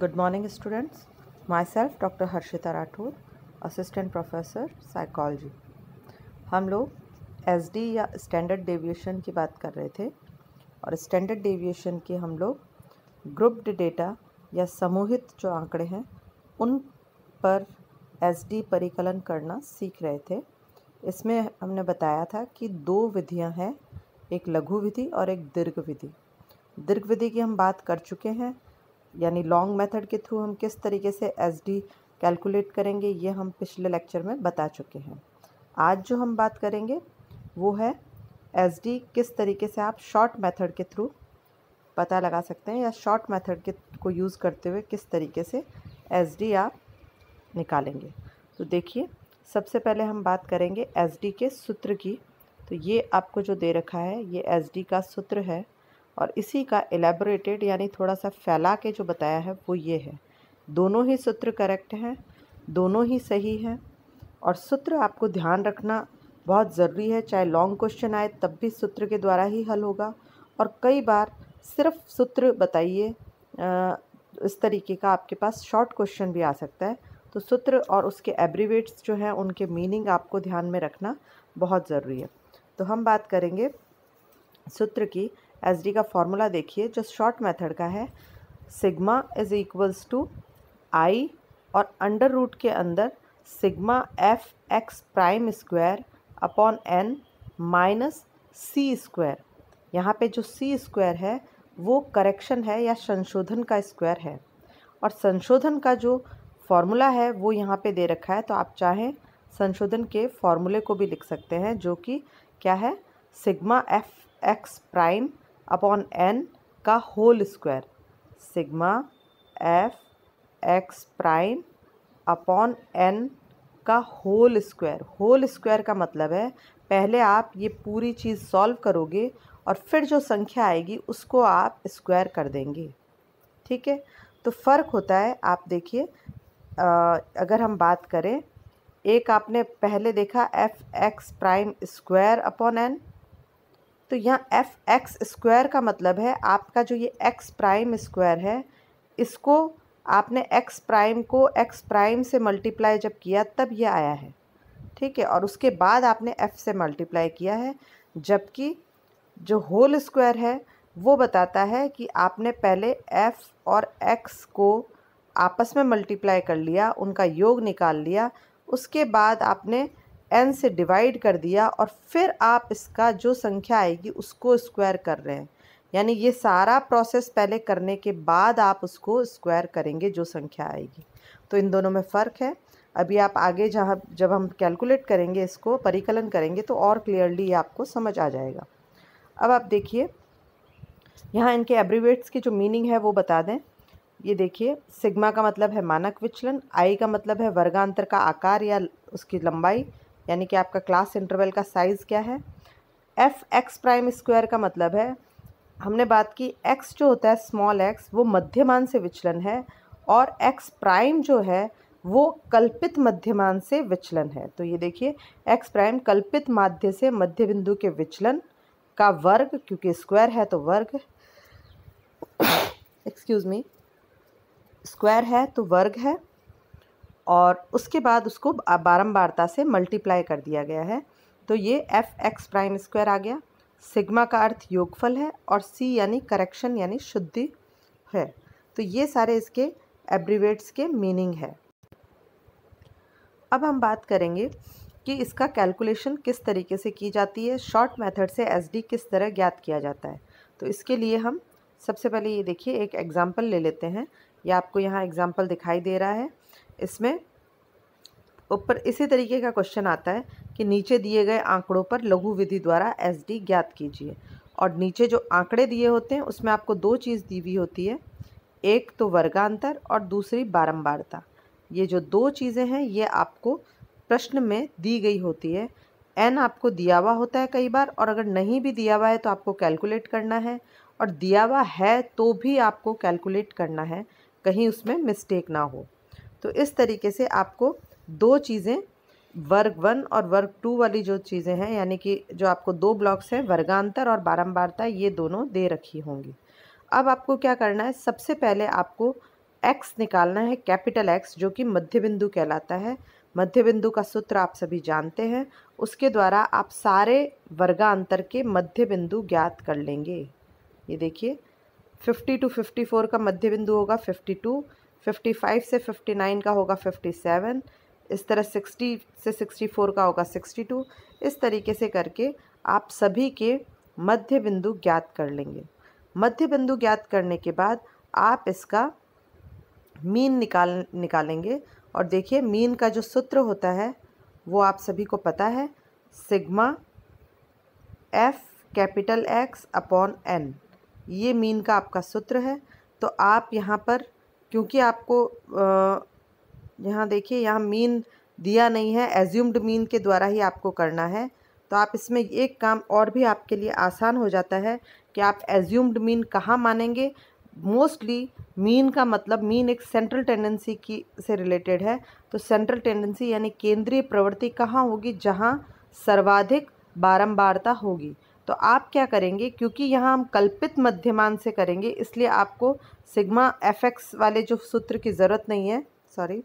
good morning students my self doctor Harshita Rathore assistant professor psychology हम लोग S या standard deviation की बात कर रहे थे और स्टैंडर्ड डेविएशन के हम लोग ग्रुप्ड डेटा या समूहित जो आंकड़े हैं उन पर एस परिकलन करना सीख रहे थे इसमें हमने बताया था कि दो विधियां हैं एक लघु विधि और एक दीर्घ विधि दीर्घ विधि की हम बात कर चुके हैं यानी लॉन्ग मेथड के थ्रू हम किस तरीके से एस डी कैलकुलेट करेंगे ये हम पिछले लेक्चर में बता चुके हैं आज जो हम बात करेंगे वो है एस डी किस तरीके से आप शॉर्ट मेथड के थ्रू पता लगा सकते हैं या शॉर्ट मेथड के को यूज़ करते हुए किस तरीके से एस डी आप निकालेंगे तो देखिए सबसे पहले हम बात करेंगे एस डी के सूत्र की तो ये आपको जो दे रखा है ये एस डी का सूत्र है और इसी का एलेबोरेटेड यानी थोड़ा सा फैला के जो बताया है वो ये है दोनों ही सूत्र करेक्ट हैं दोनों ही सही हैं और सूत्र आपको ध्यान रखना बहुत ज़रूरी है चाहे लॉन्ग क्वेश्चन आए तब भी सूत्र के द्वारा ही हल होगा और कई बार सिर्फ सूत्र बताइए इस तरीके का आपके पास शॉर्ट क्वेश्चन भी आ सकता है तो सूत्र और उसके एब्रीवेट्स जो हैं उनके मीनिंग आपको ध्यान में रखना बहुत ज़रूरी है तो हम बात करेंगे सूत्र की एस डी का फॉर्मूला देखिए जो शॉर्ट मेथड का है sigma is equals to i और अंडर रूट के अंदर sigma F x prime square upon n minus c square यहाँ पे जो सी स्क्वायर है वो करेक्शन है या संशोधन का स्क्वायर है और संशोधन का जो फॉर्मूला है वो यहाँ पे दे रखा है तो आप चाहें संशोधन के फॉर्मूले को भी लिख सकते हैं जो कि क्या है sigma F x prime upon n का whole square sigma F x prime upon n का होल स्क्वायर होल स्क्वायर का मतलब है पहले आप ये पूरी चीज़ सॉल्व करोगे और फिर जो संख्या आएगी उसको आप स्क्वायर कर देंगे ठीक है तो फ़र्क होता है आप देखिए अगर हम बात करें एक आपने पहले देखा f x prime square upon n तो यहाँ एफ एक्स स्क्वायर का मतलब है आपका जो ये एक्स प्राइम स्क्वायर है इसको आपने एक्स प्राइम को एक्स प्राइम से मल्टीप्लाई जब किया तब ये आया है ठीक है और उसके बाद आपने एफ़ से मल्टीप्लाई किया है जबकि जो होल स्क्वायर है वो बताता है कि आपने पहले एफ़ और एक्स को आपस में मल्टीप्लाई कर लिया उनका योग निकाल लिया उसके बाद आपने एन से डिवाइड कर दिया और फिर आप इसका जो संख्या आएगी उसको स्क्वायर कर रहे हैं यानी ये सारा प्रोसेस पहले करने के बाद आप उसको स्क्वायर करेंगे जो संख्या आएगी तो इन दोनों में फ़र्क है अभी आप आगे जहाँ जब हम कैलकुलेट करेंगे इसको परिकलन करेंगे तो और क्लियरली आपको समझ आ जाएगा अब आप देखिए यहाँ इनके एब्रीवेट्स की जो मीनिंग है वो बता दें ये देखिए सिग्मा का मतलब है मानक विचलन आई का मतलब है वर्गांतर का आकार या उसकी लंबाई यानी कि आपका क्लास इंटरवल का साइज़ क्या है एफ एक्स प्राइम स्क्वायर का मतलब है हमने बात की एक्स जो होता है स्मॉल एक्स वो मध्यमान से विचलन है और एक्स प्राइम जो है वो कल्पित मध्यमान से विचलन है तो ये देखिए एक्स प्राइम कल्पित माध्य से मध्य बिंदु के विचलन का वर्ग क्योंकि स्क्वायर है तो वर्ग एक्सक्यूज़ मी स्क्वायर है तो वर्ग है और उसके बाद उसको बारम्बारता से मल्टीप्लाई कर दिया गया है तो ये एफ एक्स प्राइम स्क्वायर आ गया सिग्मा का अर्थ योगफल है और सी यानी करेक्शन यानी शुद्धि है तो ये सारे इसके एब्रीवेट्स के मीनिंग है अब हम बात करेंगे कि इसका कैलकुलेशन किस तरीके से की जाती है शॉर्ट मेथड से एसडी किस तरह ज्ञात किया जाता है तो इसके लिए हम सबसे पहले ये देखिए एक एग्ज़ाम्पल ले लेते हैं या आपको यहाँ एग्ज़ाम्पल दिखाई दे रहा है इसमें ऊपर इसी तरीके का क्वेश्चन आता है कि नीचे दिए गए आंकड़ों पर लघु विधि द्वारा एसडी ज्ञात कीजिए और नीचे जो आंकड़े दिए होते हैं उसमें आपको दो चीज़ दी हुई होती है एक तो वर्गांतर और दूसरी बारंबारता ये जो दो चीज़ें हैं ये आपको प्रश्न में दी गई होती है एन आपको दिया हुआ होता है कई बार और अगर नहीं भी दिया हुआ है तो आपको कैलकुलेट करना है और दिया हुआ है तो भी आपको कैलकुलेट करना है कहीं उसमें मिस्टेक ना हो तो इस तरीके से आपको दो चीज़ें वर्ग वन और वर्ग टू वाली जो चीज़ें हैं यानी कि जो आपको दो ब्लॉक्स हैं वर्गांतर और बारंबारता ये दोनों दे रखी होंगी अब आपको क्या करना है सबसे पहले आपको एक्स निकालना है कैपिटल एक्स जो कि मध्य बिंदु कहलाता है मध्य बिंदु का सूत्र आप सभी जानते हैं उसके द्वारा आप सारे वर्गांतर के मध्य बिंदु ज्ञात कर लेंगे ये देखिए फिफ्टी टू फोर का मध्य बिंदु होगा टू 55 से 59 का होगा 57 इस तरह 60 से 64 का होगा 62 इस तरीके से करके आप सभी के मध्य बिंदु ज्ञात कर लेंगे मध्य बिंदु ज्ञात करने के बाद आप इसका मीन निकाल निकालेंगे और देखिए मीन का जो सूत्र होता है वो आप सभी को पता है sigma F capital X upon N ये मीन का आपका सूत्र है तो आप यहाँ पर क्योंकि आपको यहाँ देखिए यहाँ मीन दिया नहीं है एज्यूम्ड मीन के द्वारा ही आपको करना है तो आप इसमें एक काम और भी आपके लिए आसान हो जाता है कि आप एज्यूम्ड मीन कहाँ मानेंगे मोस्टली मीन का मतलब मीन एक सेंट्रल टेंडेंसी की से रिलेटेड है तो सेंट्रल टेंडेंसी यानी केंद्रीय प्रवृत्ति कहाँ होगी जहाँ सर्वाधिक बारंबारता होगी तो आप क्या करेंगे क्योंकि यहाँ हम कल्पित मध्यमान से करेंगे इसलिए आपको सिग्मा एफ एक्स वाले जो सूत्र की ज़रूरत नहीं है सॉरी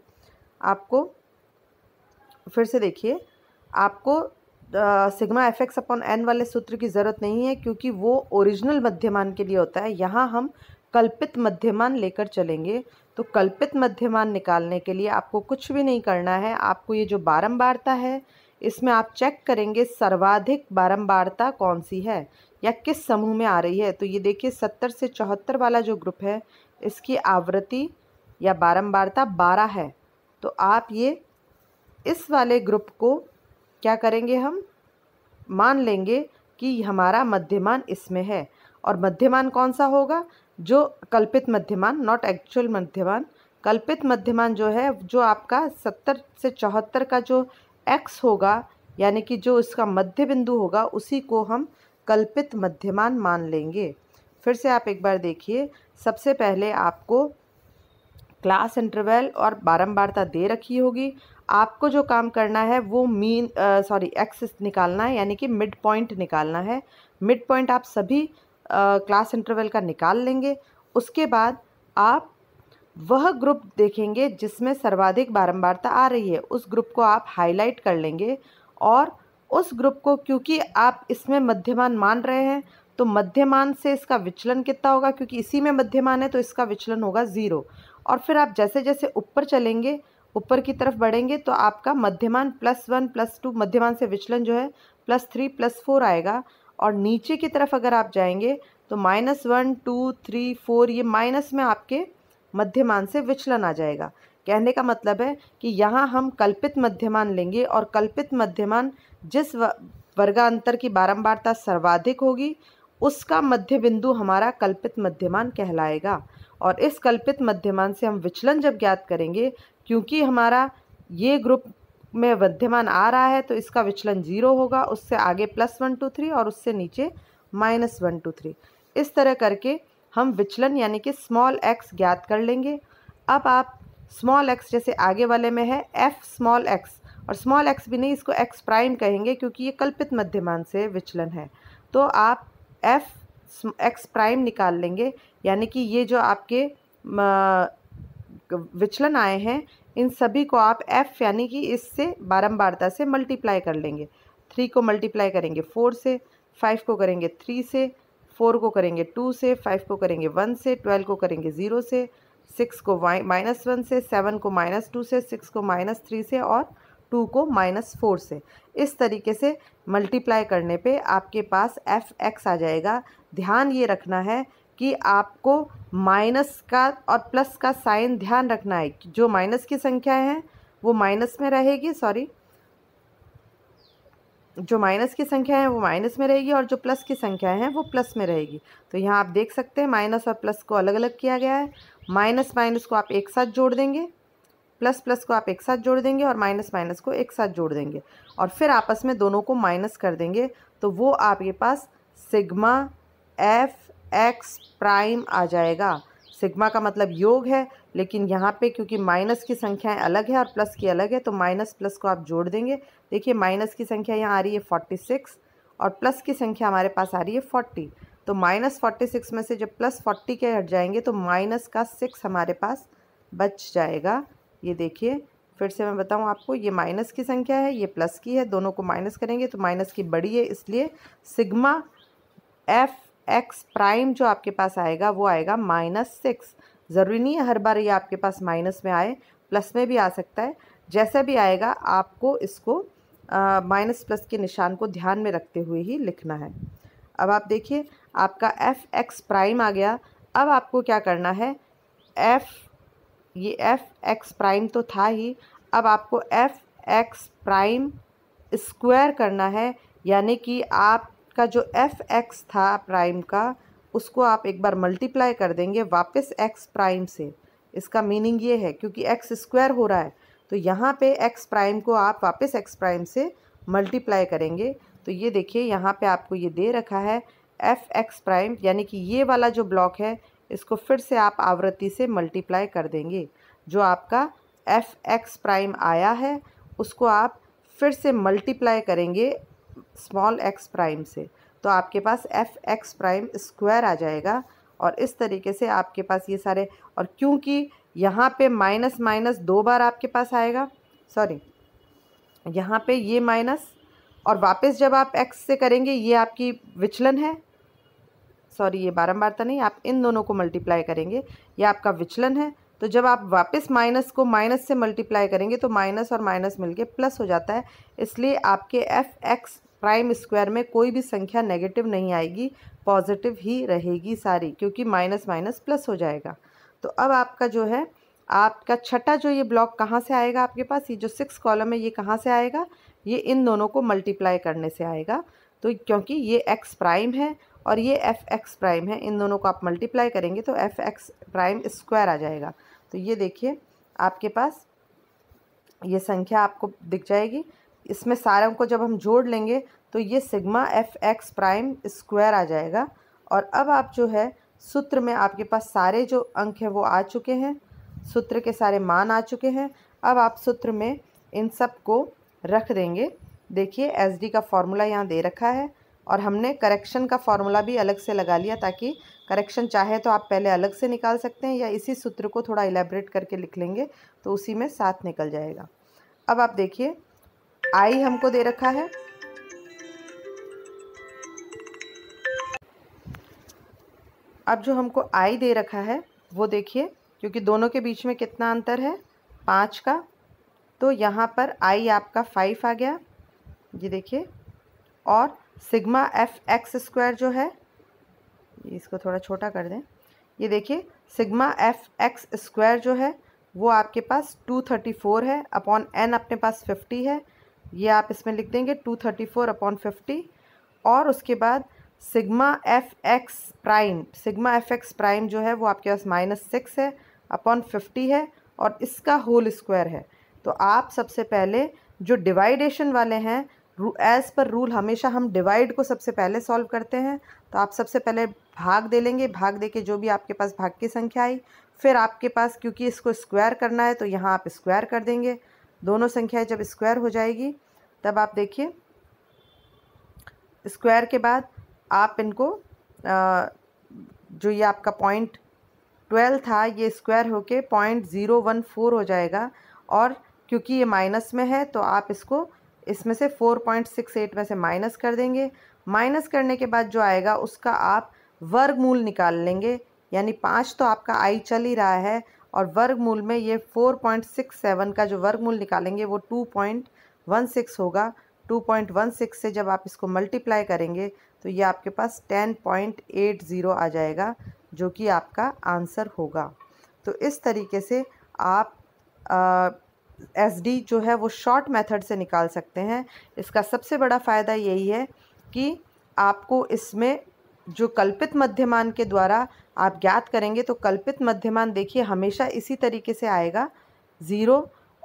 आपको फिर से देखिए आपको sigma F X upon N वाले सूत्र की ज़रूरत नहीं है क्योंकि वो ओरिजिनल मध्यमान के लिए होता है यहाँ हम कल्पित मध्यमान लेकर चलेंगे तो कल्पित मध्यमान निकालने के लिए आपको कुछ भी नहीं करना है आपको ये जो बारम्बारता है इसमें आप चेक करेंगे सर्वाधिक बारंबारता कौन सी है या किस समूह में आ रही है तो ये देखिए सत्तर से चौहत्तर वाला जो ग्रुप है इसकी आवृत्ति या बारंबारता बारह है तो आप ये इस वाले ग्रुप को क्या करेंगे हम मान लेंगे कि हमारा मध्यमान इसमें है और मध्यमान कौन सा होगा जो कल्पित मध्यमान नॉट एक्चुअल मध्यमान कल्पित मध्यमान जो है जो आपका सत्तर से चौहत्तर का जो एक्स होगा यानी कि जो इसका मध्य बिंदु होगा उसी को हम कल्पित मध्यमान मान लेंगे फिर से आप एक बार देखिए सबसे पहले आपको क्लास इंटरवल और बारंबारता दे रखी होगी आपको जो काम करना है वो मीन सॉरी एक्स निकालना है यानी कि मिड पॉइंट निकालना है मिड पॉइंट आप सभी क्लास uh, इंटरवल का निकाल लेंगे उसके बाद आप वह ग्रुप देखेंगे जिसमें सर्वाधिक बारंबारता आ रही है उस ग्रुप को आप हाईलाइट कर लेंगे और उस ग्रुप को क्योंकि आप इसमें मध्यमान मान रहे हैं तो मध्यमान से इसका विचलन कितना होगा क्योंकि इसी में मध्यमान है तो इसका विचलन होगा ज़ीरो और फिर आप जैसे जैसे ऊपर चलेंगे ऊपर की तरफ बढ़ेंगे तो आपका मध्यमान प्लस वन प्लस टू मध्यमान से विचलन जो है प्लस थ्री प्लस फोर आएगा और नीचे की तरफ अगर आप जाएंगे तो minus one two three four ये माइनस में आपके मध्यमान से विचलन आ जाएगा कहने का मतलब है कि यहाँ हम कल्पित मध्यमान लेंगे और कल्पित मध्यमान जिस वर्गांतर की बारंबारता सर्वाधिक होगी उसका मध्य बिंदु हमारा कल्पित मध्यमान कहलाएगा और इस कल्पित मध्यमान से हम विचलन जब ज्ञात करेंगे क्योंकि हमारा ये ग्रुप में मध्यमान आ रहा है तो इसका विचलन जीरो होगा उससे आगे प्लस वन टू थ्री और उससे नीचे माइनस वन टू थ्री इस तरह करके हम विचलन यानी कि स्मॉल एक्स ज्ञात कर लेंगे अब आप स्मॉल एक्स जैसे आगे वाले में है एफ स्मॉल एक्स और स्मॉल एक्स भी नहीं इसको एक्स प्राइम कहेंगे क्योंकि ये कल्पित मध्यमान से विचलन है तो आप एफ एक्स प्राइम निकाल लेंगे यानी कि ये जो आपके विचलन आए हैं इन सभी को आप एफ़ यानी कि इससे बारंबारता से मल्टीप्लाई कर लेंगे थ्री को मल्टीप्लाई करेंगे फोर से फाइव को करेंगे थ्री से फोर को करेंगे टू से फाइव को करेंगे वन से ट्वेल्व को करेंगे ज़ीरो से सिक्स को माइनस वन से सेवन को माइनस टू से सिक्स को माइनस थ्री से और टू को माइनस फोर से इस तरीके से मल्टीप्लाई करने पे आपके पास एफ एक्स आ जाएगा ध्यान ये रखना है कि आपको माइनस का और प्लस का साइन ध्यान रखना है जो माइनस की संख्या है वो माइनस में रहेगी सॉरी जो माइनस की संख्या है वो माइनस में रहेगी और जो प्लस की संख्या है वो प्लस में रहेगी तो यहाँ आप देख सकते हैं माइनस और प्लस को अलग अलग किया गया है माइनस माइनस को आप एक साथ जोड़ देंगे प्लस प्लस को आप एक साथ जोड़ देंगे और माइनस माइनस को एक साथ जोड़ देंगे और फिर आपस में दोनों को माइनस कर देंगे तो वो आपके पास सिग्मा एफ एक्स प्राइम आ जाएगा सिग्मा का मतलब योग है लेकिन यहाँ पे क्योंकि माइनस की संख्याएं अलग है और प्लस की अलग है तो माइनस प्लस को आप जोड़ देंगे देखिए माइनस की संख्या यहाँ आ रही है फोर्टी सिक्स और प्लस की संख्या हमारे पास आ रही है फोर्टी तो माइनस फोर्टी सिक्स में से जब प्लस फोर्टी के हट जाएंगे तो माइनस का सिक्स हमारे पास बच जाएगा ये देखिए फिर से मैं बताऊं आपको ये माइनस की संख्या है ये प्लस की है दोनों को माइनस करेंगे तो माइनस की बड़ी है इसलिए सिग्मा एफ एक्स प्राइम जो आपके पास आएगा वो आएगा माइनस सिक्स ज़रूरी नहीं है हर बार ये आपके पास माइनस में आए प्लस में भी आ सकता है जैसा भी आएगा आपको इसको माइनस प्लस के निशान को ध्यान में रखते हुए ही लिखना है अब आप देखिए आपका एफ़ एक्स प्राइम आ गया अब आपको क्या करना है एफ़ ये एफ़ एक्स प्राइम तो था ही अब आपको एफ़ एक्स प्राइम स्क्वायर करना है यानी कि आप का जो एफ एक्स था प्राइम का उसको आप एक बार मल्टीप्लाई कर देंगे वापस एक्स प्राइम से इसका मीनिंग ये है क्योंकि एक्स स्क्वायर हो रहा है तो यहाँ पे एक्स प्राइम को आप वापस एक्स प्राइम से मल्टीप्लाई करेंगे तो ये देखिए यहाँ पे आपको ये दे रखा है एफ एक्स प्राइम यानी कि ये वाला जो ब्लॉक है इसको फिर से आप आवृत्ति से मल्टीप्लाई कर देंगे जो आपका एफ एक्स प्राइम आया है उसको आप फिर से मल्टीप्लाई करेंगे स्मॉल एक्स प्राइम से तो आपके पास एफ एक्स प्राइम स्क्वायर आ जाएगा और इस तरीके से आपके पास ये सारे और क्योंकि यहाँ पे माइनस माइनस दो बार आपके पास आएगा सॉरी यहाँ पे ये माइनस और वापस जब आप एक्स से करेंगे ये आपकी विचलन है सॉरी ये तो नहीं आप इन दोनों को मल्टीप्लाई करेंगे ये आपका विचलन है तो जब आप वापस माइनस को माइनस से मल्टीप्लाई करेंगे तो माइनस और माइनस मिलके प्लस हो जाता है इसलिए आपके एफ एक्स प्राइम स्क्वायर में कोई भी संख्या नेगेटिव नहीं आएगी पॉजिटिव ही रहेगी सारी क्योंकि माइनस माइनस प्लस हो जाएगा तो अब आपका जो है आपका छठा जो ये ब्लॉक कहाँ से आएगा आपके पास ये जो सिक्स कॉलम है ये कहाँ से आएगा ये इन दोनों को मल्टीप्लाई करने से आएगा तो क्योंकि ये एक्स प्राइम है और ये एफ एक्स प्राइम है इन दोनों को आप मल्टीप्लाई करेंगे तो एफ एक्स प्राइम स्क्वायर आ जाएगा तो ये देखिए आपके पास ये संख्या आपको दिख जाएगी इसमें सारों को जब हम जोड़ लेंगे तो ये sigma F x prime square आ जाएगा और अब आप जो है सूत्र में आपके पास सारे जो अंक हैं वो आ चुके हैं सूत्र के सारे मान आ चुके हैं अब आप सूत्र में इन सब को रख देंगे देखिए एस डी का फॉर्मूला यहाँ दे रखा है और हमने करेक्शन का फॉर्मूला भी अलग से लगा लिया ताकि करेक्शन चाहे तो आप पहले अलग से निकाल सकते हैं या इसी सूत्र को थोड़ा इलेबरेट करके लिख लेंगे तो उसी में साथ निकल जाएगा अब आप देखिए आई हमको दे रखा है अब जो हमको आई दे रखा है वो देखिए क्योंकि दोनों के बीच में कितना अंतर है पाँच का तो यहाँ पर आई आपका फाइव आ गया ये देखिए और सिग्मा एफ एक्स स्क्वायर जो है इसको थोड़ा छोटा कर दें ये देखिए सिग्मा एफ एक्स स्क्वायर जो है वो आपके पास टू थर्टी फोर है अपॉन एन अपने पास फिफ्टी है ये आप इसमें लिख देंगे two thirty four upon fifty और उसके बाद sigma F x prime sigma F x prime जो है वो आपके पास माइनस सिक्स है अपॉन फिफ्टी है और इसका होल स्क्वायर है तो आप सबसे पहले जो डिवाइडेशन वाले हैं एज़ पर रूल हमेशा हम डिवाइड को सबसे पहले सॉल्व करते हैं तो आप सबसे पहले भाग दे लेंगे भाग दे के जो भी आपके पास भाग की संख्या आई फिर आपके पास क्योंकि इसको स्क्वायर करना है तो यहाँ आप स्क्वायर कर देंगे दोनों संख्याएं जब स्क्वायर हो जाएगी तब आप देखिए स्क्वायर के बाद आप इनको जो ये आपका पॉइंट ट्वेल्व था ये स्क्वायर होके पॉइंट ज़ीरो वन फोर हो जाएगा और क्योंकि ये माइनस में है तो आप इसको इसमें से फ़ोर पॉइंट सिक्स एट में से माइनस कर देंगे माइनस करने के बाद जो आएगा उसका आप वर्गमूल निकाल लेंगे यानी पाँच तो आपका आई चल ही रहा है और वर्गमूल में ये फ़ोर पॉइंट सिक्स सेवन का जो वर्गमूल निकालेंगे वो टू पॉइंट वन सिक्स होगा टू पॉइंट वन सिक्स से जब आप इसको मल्टीप्लाई करेंगे तो ये आपके पास टेन पॉइंट एट ज़ीरो आ जाएगा जो कि आपका आंसर होगा तो इस तरीके से आप एस डी जो है वो शॉर्ट मेथड से निकाल सकते हैं इसका सबसे बड़ा फ़ायदा यही है कि आपको इसमें जो कल्पित मध्यमान के द्वारा आप ज्ञात करेंगे तो कल्पित मध्यमान देखिए हमेशा इसी तरीके से आएगा ज़ीरो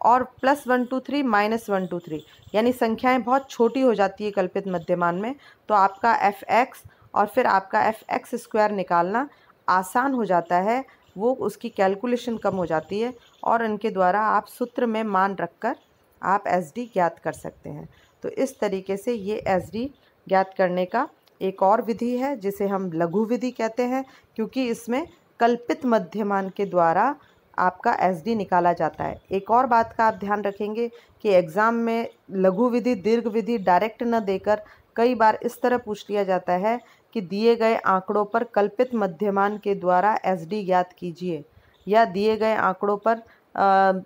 और plus one two three minus one two three यानी संख्याएं बहुत छोटी हो जाती है कल्पित मध्यमान में तो आपका एफ़ एक्स और फिर आपका एफ़ एक्स स्क्वायर निकालना आसान हो जाता है वो उसकी कैलकुलेशन कम हो जाती है और इनके द्वारा आप सूत्र में मान रखकर आप एस डी ज्ञात कर सकते हैं तो इस तरीके से ये एस डी ज्ञात करने का एक और विधि है जिसे हम लघु विधि कहते हैं क्योंकि इसमें कल्पित मध्यमान के द्वारा आपका एसडी निकाला जाता है एक और बात का आप ध्यान रखेंगे कि एग्ज़ाम में लघु विधि दीर्घ विधि डायरेक्ट न देकर कई बार इस तरह पूछ लिया जाता है कि दिए गए आंकड़ों पर कल्पित मध्यमान के द्वारा एसडी ज्ञात कीजिए या दिए गए आंकड़ों पर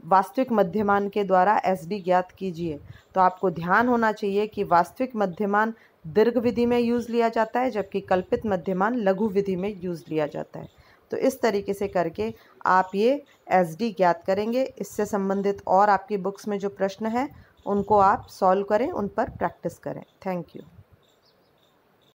वास्तविक मध्यमान के द्वारा एसडी ज्ञात कीजिए तो आपको ध्यान होना चाहिए कि वास्तविक मध्यमान दीर्घ विधि में यूज़ लिया जाता है जबकि कल्पित मध्यमान लघु विधि में यूज़ लिया जाता है तो इस तरीके से करके आप ये एस डी ज्ञात करेंगे इससे संबंधित और आपकी बुक्स में जो प्रश्न हैं उनको आप सॉल्व करें उन पर प्रैक्टिस करें थैंक यू